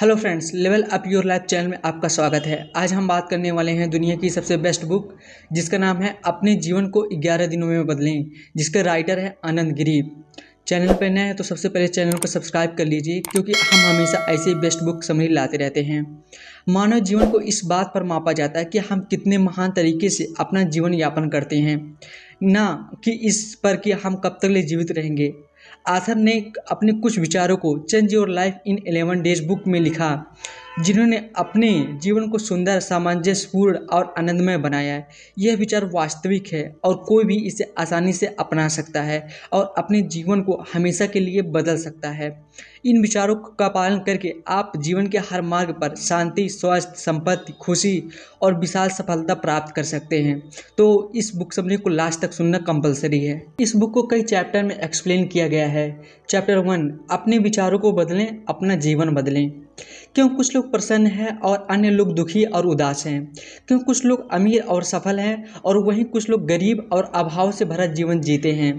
hello friends level up your life channel में आपका स्वागत है आज हम बात करने वाले हैं दुनिया की सबसे बेस्ट बुक जिसका नाम है अपने जीवन को 11 दिनों में बदलें जिसके राइटर है आनंद गिरी चैनल पर नए हैं तो सबसे पहले चैनल को सब्सक्राइब कर लीजिए क्योंकि हम हमेशा ही बेस्ट बुक समरी लाते रहते हैं मानव जीवन को इस बात पर मापा जाता है कि हम कितने महान तरीके से अपना जीवन यापन करते हैं ना कि इस पर कि हम कब तक ले जीवित रहेंगे आथर ने अपने कुछ विचारों को change your life in eleven days book में लिखा जिन्होंने अपने जीवन को सुंदर सामंजस्यपूर्ण और आनंदमय बनाया है यह विचार वास्तविक है और कोई भी इसे आसानी से अपना सकता है और अपने जीवन को हमेशा के लिए बदल सकता है इन विचारों का पालन करके आप जीवन के हर मार्ग पर शांति स्वास्थ्य संपत्ति खुशी और विशाल सफलता प्राप्त कर सकते हैं तो इस बुक सबने को लास्ट तक सुनना कंपलसरी है इस बुक को कई चैप्टर में एक्सप्लेन किया गया है चैप्टर वन अपने विचारों को बदलें अपना जीवन बदलें क्यों कुछ लोग लोग प्रसन्न हैं और अन्य लोग दुखी और उदास हैं क्यों कुछ लोग अमीर और सफल हैं और वहीं कुछ लोग गरीब और अभाव से भरा जीवन जीते हैं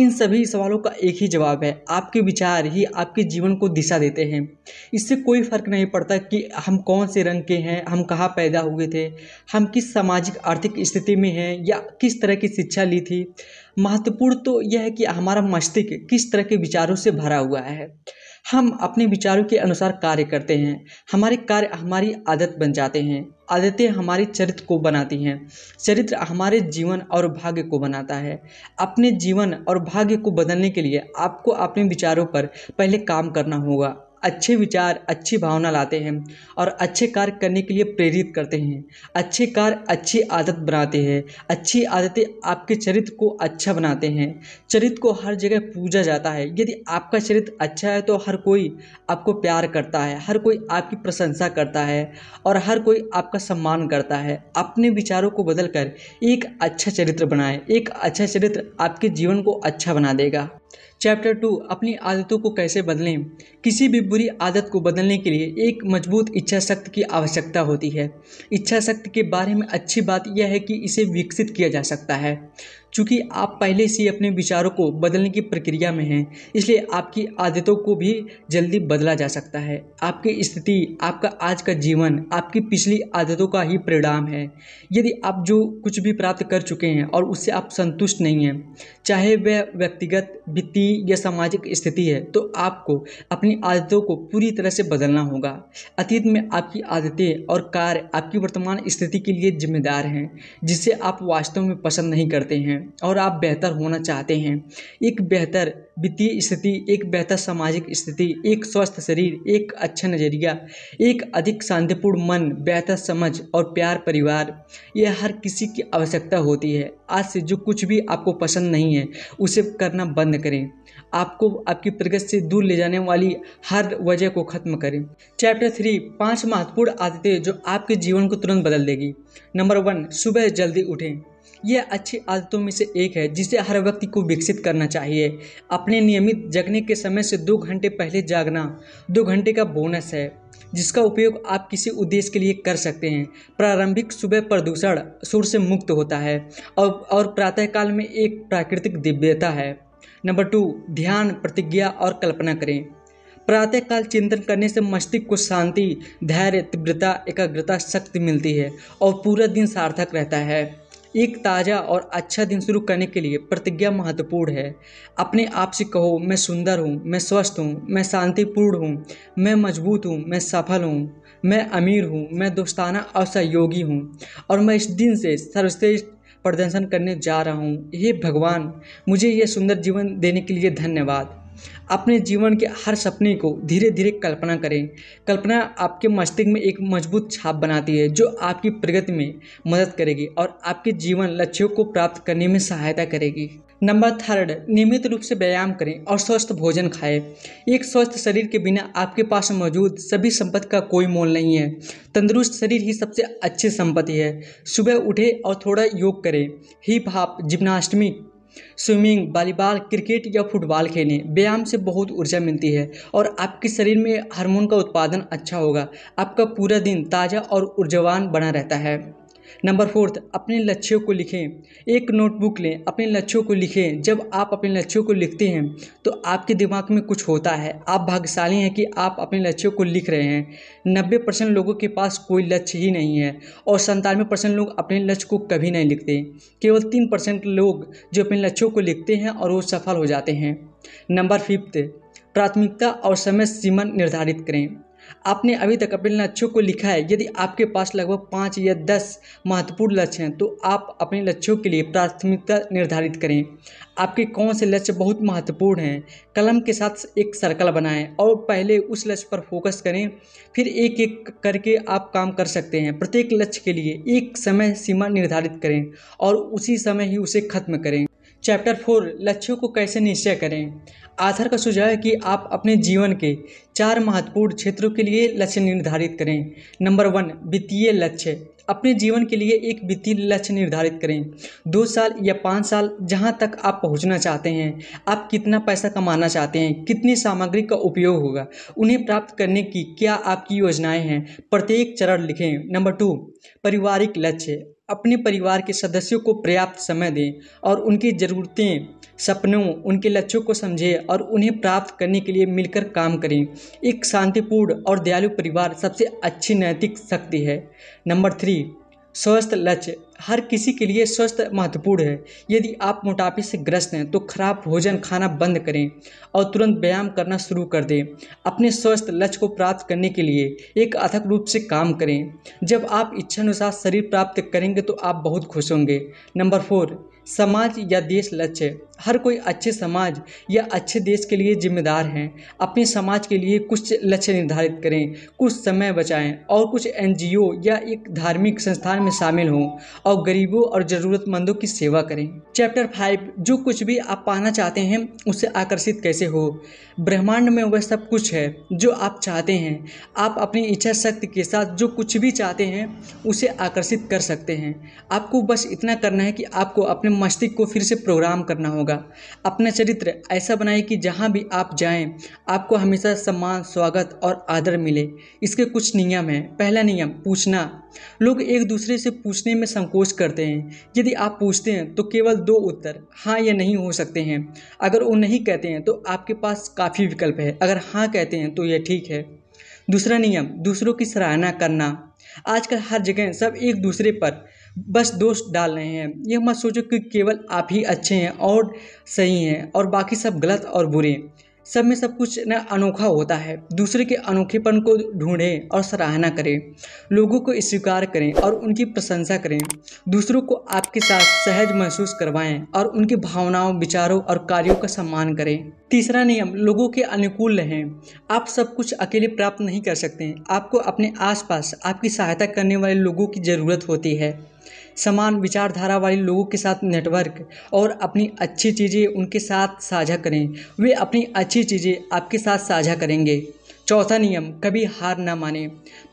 इन सभी सवालों का एक ही जवाब है आपके विचार ही आपके जीवन को दिशा देते हैं इससे कोई फ़र्क नहीं पड़ता कि हम कौन से रंग के हैं हम कहाँ पैदा हुए थे हम किस सामाजिक आर्थिक स्थिति में हैं या किस तरह की शिक्षा ली थी महत्वपूर्ण तो यह है कि हमारा मस्तिष्क किस तरह के विचारों से भरा हुआ है हम अपने विचारों के अनुसार कार्य करते हैं हमारे कार्य हमारी आदत बन जाते हैं आदतें हमारे चरित्र को बनाती हैं चरित्र हमारे जीवन और भाग्य को बनाता है अपने जीवन और भाग्य को बदलने के लिए आपको अपने विचारों पर पहले काम करना होगा अच्छे विचार अच्छी भावना लाते हैं और अच्छे कार्य करने के लिए प्रेरित करते हैं अच्छे कार्य अच्छी आदत बनाते हैं अच्छी आदतें आपके चरित्र को अच्छा बनाते हैं चरित्र को हर जगह पूजा जाता है यदि आपका चरित्र अच्छा है तो हर कोई आपको प्यार करता है हर कोई आपकी प्रशंसा करता है और हर कोई आपका सम्मान करता है अपने विचारों को बदल कर एक अच्छा चरित्र बनाए एक अच्छा चरित्र आपके जीवन को अच्छा बना देगा चैप्टर टू अपनी आदतों को कैसे बदलें किसी भी बुरी आदत को बदलने के लिए एक मजबूत इच्छा शक्ति की आवश्यकता होती है इच्छा शक्ति के बारे में अच्छी बात यह है कि इसे विकसित किया जा सकता है चूँकि आप पहले से अपने विचारों को बदलने की प्रक्रिया में हैं इसलिए आपकी आदतों को भी जल्दी बदला जा सकता है आपकी स्थिति आपका आज का जीवन आपकी पिछली आदतों का ही परिणाम है यदि आप जो कुछ भी प्राप्त कर चुके हैं और उससे आप संतुष्ट नहीं हैं चाहे वह व्यक्तिगत वित्तीय या सामाजिक स्थिति है तो आपको अपनी आदतों को पूरी तरह से बदलना होगा अतीत में आपकी आदतें और कार्य आपकी वर्तमान स्थिति के लिए जिम्मेदार हैं जिसे आप वास्तव में पसंद नहीं करते हैं और आप बेहतर होना चाहते हैं एक बेहतर वित्तीय स्थिति एक बेहतर सामाजिक स्थिति एक स्वस्थ शरीर एक अच्छा नज़रिया एक अधिक शांतिपूर्ण मन बेहतर समझ और प्यार परिवार यह हर किसी की आवश्यकता होती है आज से जो कुछ भी आपको पसंद नहीं है उसे करना बंद करें आपको आपकी प्रगति से दूर ले जाने वाली हर वजह को खत्म करें चैप्टर थ्री पांच महत्वपूर्ण आदतें जो आपके जीवन को तुरंत बदल देगी नंबर वन सुबह जल्दी उठें यह अच्छी आदतों में से एक है जिसे हर व्यक्ति को विकसित करना चाहिए अपने नियमित जगने के समय से दो घंटे पहले जागना दो घंटे का बोनस है जिसका उपयोग आप किसी उद्देश्य के लिए कर सकते हैं प्रारंभिक सुबह प्रदूषण सुर से मुक्त होता है और और प्रातःकाल में एक प्राकृतिक दिव्यता है नंबर टू ध्यान प्रतिज्ञा और कल्पना करें प्रातःकाल चिंतन करने से मस्तिष्क को शांति धैर्य तीव्रता एकाग्रता शक्ति मिलती है और पूरा दिन सार्थक रहता है एक ताज़ा और अच्छा दिन शुरू करने के लिए प्रतिज्ञा महत्वपूर्ण है अपने आप से कहो मैं सुंदर हूँ मैं स्वस्थ हूँ मैं शांतिपूर्ण हूँ मैं मजबूत हूँ मैं सफल हूँ मैं अमीर हूँ मैं दोस्ताना और सहयोगी हूँ और मैं इस दिन से सर्वश्रेष्ठ प्रदर्शन करने जा रहा हूँ हे भगवान मुझे यह सुंदर जीवन देने के लिए धन्यवाद अपने जीवन के हर सपने को धीरे धीरे कल्पना करें कल्पना आपके मस्तिष्क में एक मजबूत छाप बनाती है जो आपकी प्रगति में मदद करेगी और आपके जीवन लक्ष्यों को प्राप्त करने में सहायता करेगी नंबर थर्ड नियमित रूप से व्यायाम करें और स्वस्थ भोजन खाएं एक स्वस्थ शरीर के बिना आपके पास मौजूद सभी संपत्ति का कोई मोल नहीं है तंदुरुस्त शरीर ही सबसे अच्छी संपत्ति है सुबह उठे और थोड़ा योग करें hip hop gymnastics swimming volleyball cricket या फुटबॉल खेलें व्यायाम से बहुत ऊर्जा मिलती है और आपके शरीर में हार्मोन का उत्पादन अच्छा होगा आपका पूरा दिन ताज़ा और ऊर्जावान बना रहता है नंबर फोर्थ अपने लक्ष्यों को लिखें एक नोटबुक लें अपने लक्ष्यों को लिखें जब आप अपने लक्ष्यों को लिखते हैं तो आपके दिमाग में कुछ होता है आप भाग्यशाली हैं कि आप अपने लक्ष्यों को लिख रहे हैं नब्बे परसेंट लोगों के पास कोई लक्ष्य ही नहीं है और संतानवे परसेंट लोग अपने लक्ष्य को कभी नहीं लिखते केवल तीन परसेंट लोग जो अपने लक्ष्यों को लिखते हैं और वो सफल हो जाते हैं नंबर फिफ्थ प्राथमिकता और समय सीमा निर्धारित करें आपने अभी तक अपने लक्ष्यों को लिखा है यदि आपके पास लगभग पाँच या दस महत्वपूर्ण लक्ष्य हैं तो आप अपने लक्ष्यों के लिए प्राथमिकता निर्धारित करें आपके कौन से लक्ष्य बहुत महत्वपूर्ण हैं कलम के साथ एक सर्कल बनाएं और पहले उस लक्ष्य पर फोकस करें फिर एक एक करके आप काम कर सकते हैं प्रत्येक लक्ष्य के लिए एक समय सीमा निर्धारित करें और उसी समय ही उसे खत्म करें चैप्टर फोर लक्ष्यों को कैसे निश्चय करें आथर का सुझाव है कि आप अपने जीवन के चार महत्वपूर्ण क्षेत्रों के लिए लक्ष्य निर्धारित करें नंबर वन वित्तीय लक्ष्य अपने जीवन के लिए एक वित्तीय लक्ष्य निर्धारित करें दो साल या पाँच साल जहाँ तक आप पहुँचना चाहते हैं आप कितना पैसा कमाना चाहते हैं कितनी सामग्री का उपयोग होगा उन्हें प्राप्त करने की क्या आपकी योजनाएं हैं प्रत्येक चरण लिखें नंबर टू पारिवारिक लक्ष्य अपने परिवार के सदस्यों को पर्याप्त समय दें और उनकी ज़रूरतें सपनों उनके लक्ष्यों को समझें और उन्हें प्राप्त करने के लिए मिलकर काम करें एक शांतिपूर्ण और दयालु परिवार सबसे अच्छी नैतिक शक्ति है नंबर थ्री स्वस्थ लक्ष्य हर किसी के लिए स्वस्थ महत्वपूर्ण है यदि आप मोटापे से ग्रस्त हैं तो खराब भोजन खाना बंद करें और तुरंत व्यायाम करना शुरू कर दें अपने स्वस्थ लक्ष्य को प्राप्त करने के लिए एक अथक रूप से काम करें जब आप इच्छानुसार शरीर प्राप्त करेंगे तो आप बहुत खुश होंगे नंबर फोर समाज या देश लक्ष्य हर कोई अच्छे समाज या अच्छे देश के लिए जिम्मेदार हैं अपने समाज के लिए कुछ लक्ष्य निर्धारित करें कुछ समय बचाएं और कुछ एनजीओ या एक धार्मिक संस्थान में शामिल हों और और गरीबों और ज़रूरतमंदों की सेवा करें चैप्टर फाइव जो कुछ भी आप पाना चाहते हैं उसे आकर्षित कैसे हो ब्रह्मांड में वह सब कुछ है जो आप चाहते हैं आप अपनी इच्छा शक्ति के साथ जो कुछ भी चाहते हैं उसे आकर्षित कर सकते हैं आपको बस इतना करना है कि आपको अपने मस्तिष्क को फिर से प्रोग्राम करना होगा अपना चरित्र ऐसा बनाए कि जहाँ भी आप जाएँ आपको हमेशा सम्मान स्वागत और आदर मिले इसके कुछ नियम हैं पहला नियम पूछना लोग एक दूसरे से पूछने में संकोच करते हैं यदि आप पूछते हैं तो केवल दो उत्तर हाँ या नहीं हो सकते हैं अगर वो नहीं कहते हैं तो आपके पास काफ़ी विकल्प है अगर हाँ कहते हैं तो ये ठीक है दूसरा नियम दूसरों की सराहना करना आजकल हर जगह सब एक दूसरे पर बस दोष डाल रहे हैं यह मत सोचो कि केवल आप ही अच्छे हैं और सही हैं और बाकी सब गलत और बुरे हैं सब में सब कुछ ना अनोखा होता है दूसरे के अनोखेपन को ढूंढें और सराहना करें लोगों को स्वीकार करें और उनकी प्रशंसा करें दूसरों को आपके साथ सहज महसूस करवाएं और उनकी भावनाओं विचारों और कार्यों का सम्मान करें तीसरा नियम लोगों के अनुकूल रहें आप सब कुछ अकेले प्राप्त नहीं कर सकते आपको अपने आसपास आपकी सहायता करने वाले लोगों की ज़रूरत होती है समान विचारधारा वाले लोगों के साथ नेटवर्क और अपनी अच्छी चीज़ें उनके साथ साझा करें वे अपनी अच्छी चीज़ें आपके साथ साझा करेंगे चौथा नियम कभी हार ना माने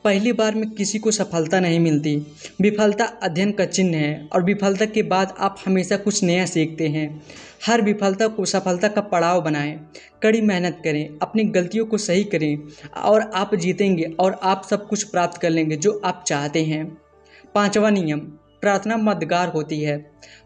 पहली बार में किसी को सफलता नहीं मिलती विफलता अध्ययन का चिन्ह है और विफलता के बाद आप हमेशा कुछ नया सीखते हैं हर विफलता को सफलता का पड़ाव बनाएं कड़ी मेहनत करें अपनी गलतियों को सही करें और आप जीतेंगे और आप सब कुछ प्राप्त कर लेंगे जो आप चाहते हैं पांचवा नियम प्रार्थना मददगार होती है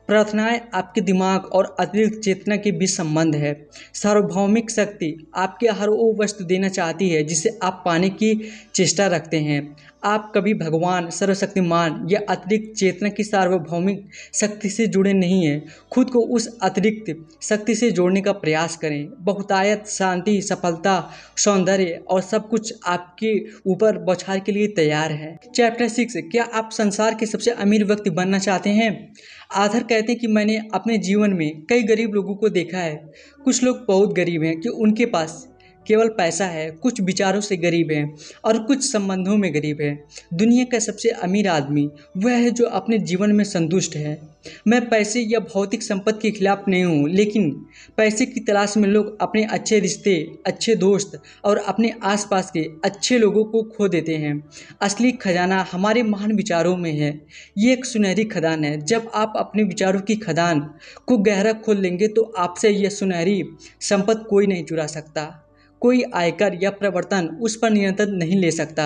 प्रार्थनाएं आपके दिमाग और अतिरिक्त चेतना के बीच संबंध है सार्वभौमिक शक्ति आपके हर वो वस्तु देना चाहती है जिसे आप पाने की चेष्टा रखते हैं आप कभी भगवान सर्वशक्तिमान या अतिरिक्त चेतना की सार्वभौमिक शक्ति से जुड़े नहीं हैं खुद को उस अतिरिक्त शक्ति से जोड़ने का प्रयास करें बहुतायत शांति सफलता सौंदर्य और सब कुछ आपके ऊपर बौछार के लिए तैयार है चैप्टर सिक्स क्या आप संसार के सबसे अमीर व्यक्ति बनना चाहते हैं आधर कहते हैं कि मैंने अपने जीवन में कई गरीब लोगों को देखा है कुछ लोग बहुत गरीब हैं कि उनके पास केवल पैसा है कुछ विचारों से गरीब है और कुछ संबंधों में गरीब है दुनिया का सबसे अमीर आदमी वह है जो अपने जीवन में संतुष्ट है मैं पैसे या भौतिक संपत्ति के खिलाफ नहीं हूँ लेकिन पैसे की तलाश में लोग अपने अच्छे रिश्ते अच्छे दोस्त और अपने आसपास के अच्छे लोगों को खो देते हैं असली खजाना हमारे महान विचारों में है ये एक सुनहरी खदान है जब आप अपने विचारों की खदान को गहरा खोल लेंगे तो आपसे यह सुनहरी संपत्ति कोई नहीं चुरा सकता कोई आयकर या प्रवर्तन उस पर नियंत्रण नहीं ले सकता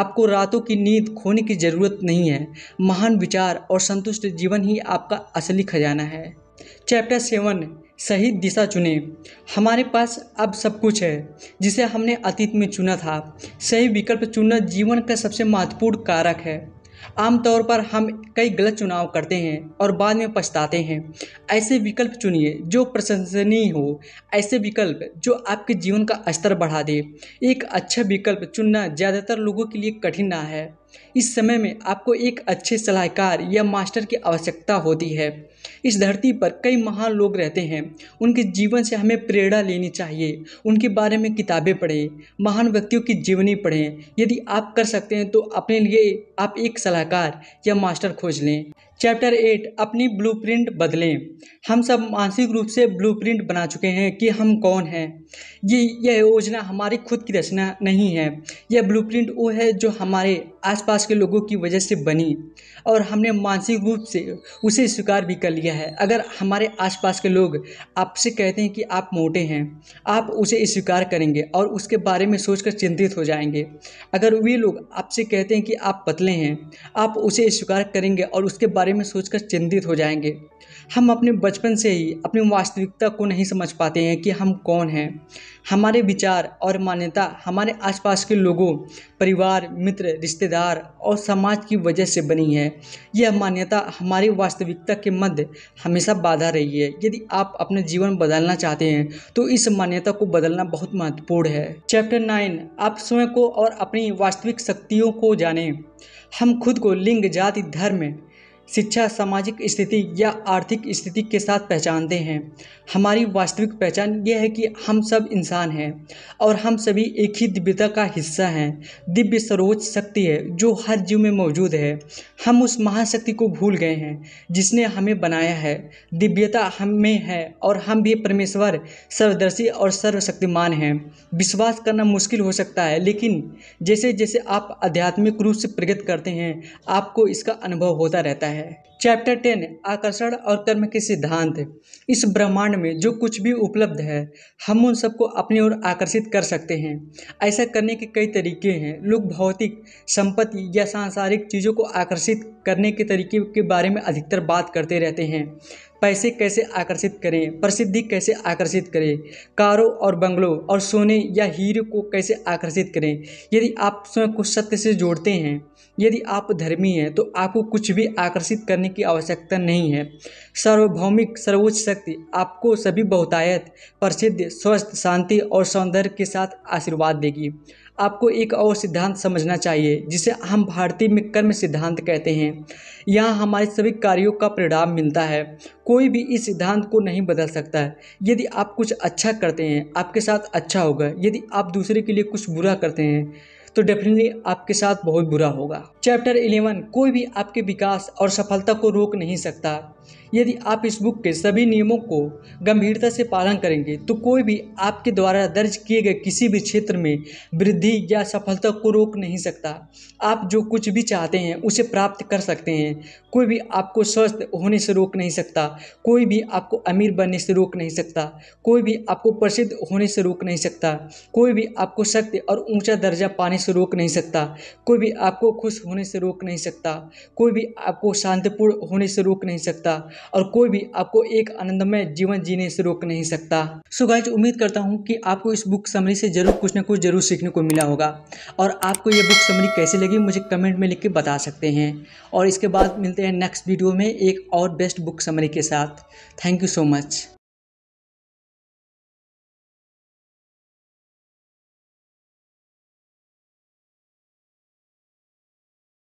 आपको रातों की नींद खोने की ज़रूरत नहीं है महान विचार और संतुष्ट जीवन ही आपका असली खजाना है चैप्टर सेवन सही दिशा चुने हमारे पास अब सब कुछ है जिसे हमने अतीत में चुना था सही विकल्प चुनना जीवन का सबसे महत्वपूर्ण कारक है आमतौर पर हम कई गलत चुनाव करते हैं और बाद में पछताते हैं ऐसे विकल्प चुनिए जो प्रशंसनीय हो ऐसे विकल्प जो आपके जीवन का स्तर बढ़ा दे एक अच्छा विकल्प चुनना ज़्यादातर लोगों के लिए कठिन ना है इस समय में आपको एक अच्छे सलाहकार या मास्टर की आवश्यकता होती है इस धरती पर कई महान लोग रहते हैं उनके जीवन से हमें प्रेरणा लेनी चाहिए उनके बारे में किताबें पढ़ें महान व्यक्तियों की जीवनी पढ़ें यदि आप कर सकते हैं तो अपने लिए आप एक सलाहकार या मास्टर खोज लें चैप्टर एट अपनी ब्लूप्रिंट बदलें हम सब मानसिक रूप से ब्लूप्रिंट बना चुके हैं कि हम कौन हैं ये यह योजना हमारी खुद की रचना नहीं है यह ब्लूप्रिंट वो है जो हमारे आसपास के लोगों की वजह से बनी और हमने मानसिक रूप से उसे स्वीकार भी कर लिया है अगर हमारे आसपास के लोग आपसे कहते हैं कि आप मोटे हैं आप उसे स्वीकार करेंगे और उसके बारे में सोचकर चिंतित हो जाएंगे अगर वे लोग आपसे कहते हैं कि आप पतले हैं आप उसे स्वीकार करेंगे और उसके बारे में सोचकर चिंतित हो जाएंगे हम अपने बचपन से ही अपनी वास्तविकता को नहीं समझ पाते हैं कि हम कौन हैं हमारे विचार और मान्यता हमारे आसपास के लोगों परिवार मित्र रिश्तेदार और समाज की वजह से बनी है यह मान्यता हमारी वास्तविकता के मध्य हमेशा बाधा रही है यदि आप अपना जीवन बदलना चाहते हैं तो इस मान्यता को बदलना बहुत महत्वपूर्ण है चैप्टर नाइन आप स्वयं को और अपनी वास्तविक शक्तियों को जानें हम खुद को लिंग जाति धर्म शिक्षा सामाजिक स्थिति या आर्थिक स्थिति के साथ पहचानते हैं हमारी वास्तविक पहचान यह है कि हम सब इंसान हैं और हम सभी एक ही दिव्यता का हिस्सा हैं दिव्य सर्वोच्च शक्ति है जो हर जीव में मौजूद है हम उस महाशक्ति को भूल गए हैं जिसने हमें बनाया है दिव्यता हम में है और हम भी परमेश्वर सर्वदर्शी और सर्वशक्तिमान हैं विश्वास करना मुश्किल हो सकता है लेकिन जैसे जैसे आप आध्यात्मिक रूप से प्रगति करते हैं आपको इसका अनुभव होता रहता है है चैप्टर टेन आकर्षण और कर्म के सिद्धांत इस ब्रह्मांड में जो कुछ भी उपलब्ध है हम उन सबको अपनी ओर आकर्षित कर सकते हैं ऐसा करने के कई तरीके हैं लोग भौतिक संपत्ति या सांसारिक चीज़ों को आकर्षित करने के तरीके के बारे में अधिकतर बात करते रहते हैं पैसे कैसे आकर्षित करें प्रसिद्धि कैसे आकर्षित करें कारों और बंगलों और सोने या हीरे को कैसे आकर्षित करें यदि आप स्वयं को सत्य से जोड़ते हैं यदि आप धर्मी हैं तो आपको कुछ भी आकर्षित करने करने की आवश्यकता नहीं है सार्वभौमिक सर्वोच्च शक्ति आपको सभी बहुतायत प्रसिद्ध स्वस्थ शांति और सौंदर्य के साथ आशीर्वाद देगी आपको एक और सिद्धांत समझना चाहिए जिसे हम भारतीय में कर्म सिद्धांत कहते हैं यहाँ हमारे सभी कार्यों का परिणाम मिलता है कोई भी इस सिद्धांत को नहीं बदल सकता है यदि आप कुछ अच्छा करते हैं आपके साथ अच्छा होगा यदि आप दूसरे के लिए कुछ बुरा करते हैं तो डेफिनेटली आपके साथ बहुत बुरा होगा चैप्टर इलेवन कोई भी आपके विकास और सफलता को रोक नहीं सकता यदि आप इस बुक के सभी नियमों को गंभीरता से पालन करेंगे तो कोई भी आपके द्वारा दर्ज किए गए किसी भी क्षेत्र में वृद्धि या सफलता को रोक नहीं सकता आप जो कुछ भी चाहते हैं उसे प्राप्त कर सकते हैं कोई भी आपको स्वस्थ होने से रोक नहीं सकता कोई भी आपको अमीर बनने से रोक नहीं सकता कोई भी आपको प्रसिद्ध होने से रोक नहीं सकता कोई भी आपको शक्ति और ऊंचा दर्जा पाने से रोक नहीं सकता कोई भी आपको खुश होने से रोक नहीं सकता कोई भी आपको शांतिपूर्ण होने से रोक नहीं सकता और कोई भी आपको एक आनंदमय जीवन जीने से रोक नहीं सकता सो गाइज उम्मीद करता हूँ कि आपको इस बुक समरी से जरूर कुछ ना कुछ जरूर सीखने को मिला होगा और आपको ये बुक समरी कैसी लगी मुझे कमेंट में लिख के बता सकते हैं और इसके बाद मिलते हैं नेक्स्ट वीडियो में एक और बेस्ट बुक समरी के साथ थैंक यू सो मच